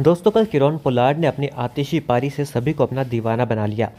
दोस्तों कल Kieron Pollard ने अपनी आतिशी पारी से सभी को अपना दीवाना बना लिया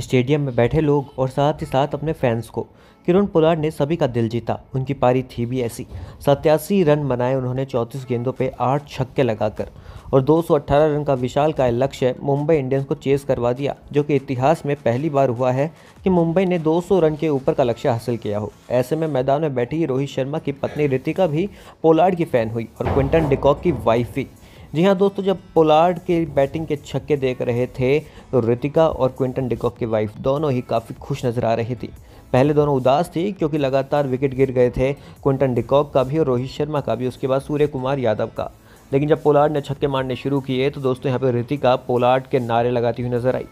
स्टेडियम में बैठे लोग और साथ ही साथ अपने फैंस को किरण पोलार्ड ने सभी का दिल जीता उनकी पारी थी भी ऐसी सत्यासी रन बनाए उन्होंने 34 गेंदों पे आठ छक्के लगाकर और 218 रन का विशाल का लक्ष्य मुंबई इंडियंस को चेस करवा दिया जो कि इतिहास में पहली बार हुआ है कि मुंबई ने 200 रन के ऊपर का लक्ष्य हासिल किया हो ऐसे में मैदान में बैठी रोहित शर्मा की पत्नी रितिका भी पोलार्ड की फ़ैन हुई और क्विंटन डिकॉक की वाइफ भी जी हाँ दोस्तों जब पोलार्ड के बैटिंग के छक्के देख रहे थे तो रितिका और क्विंटन डिकॉक की वाइफ दोनों ही काफ़ी खुश नजर आ रही थी पहले दोनों उदास थी क्योंकि लगातार विकेट गिर गए थे क्विंटन डिकॉक का भी और रोहित शर्मा का भी उसके बाद सूर्य कुमार यादव का लेकिन जब पोलार्ड ने छक्के मारने शुरू किए तो दोस्तों यहाँ पर रितिका पोलार्ड के नारे लगाती हुई नजर आई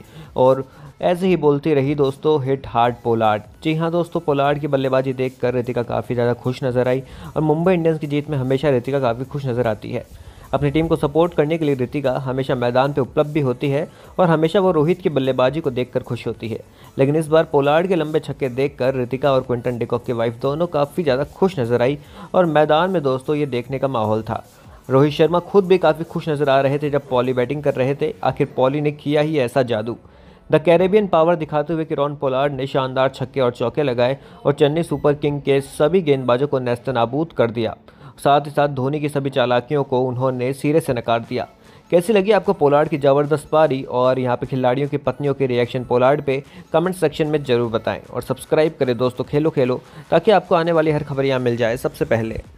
और ऐसे ही बोलती रही दोस्तों हिट हार्ड पोलार्ड जी हाँ दोस्तों पोलार्ड की बल्लेबाजी देखकर रितिका काफ़ी ज़्यादा खुश नजर आई और मुंबई इंडियंस की जीत में हमेशा रितिका काफ़ी खुश नजर आती है अपनी टीम को सपोर्ट करने के लिए रितिका हमेशा मैदान पर उपलब्ध भी होती है और हमेशा वो रोहित की बल्लेबाजी को देखकर खुश होती है लेकिन इस बार पोलार्ड के लंबे छक्के देखकर रितिका और क्विंटन डिकॉक की वाइफ दोनों काफ़ी ज़्यादा खुश नजर आई और मैदान में दोस्तों ये देखने का माहौल था रोहित शर्मा खुद भी काफ़ी खुश नजर आ रहे थे जब पॉली बैटिंग कर रहे थे आखिर पॉली ने किया ही ऐसा जादू द कैरेबियन पावर दिखाते हुए किरण पोलार्ड ने शानदार छक्के और चौके लगाए और चेन्नई सुपर किंग के सभी गेंदबाजों को नेस्तनाबूद कर दिया साथ ही साथ धोनी की सभी चालाकियों को उन्होंने सिरे से नकार दिया कैसी लगी आपको पोलार्ड की ज़बरदस्त पारी और यहाँ पे खिलाड़ियों की पत्नियों के रिएक्शन पोलार्ड पे कमेंट सेक्शन में ज़रूर बताएं और सब्सक्राइब करें दोस्तों खेलो खेलो ताकि आपको आने वाली हर खबर यहाँ मिल जाए सबसे पहले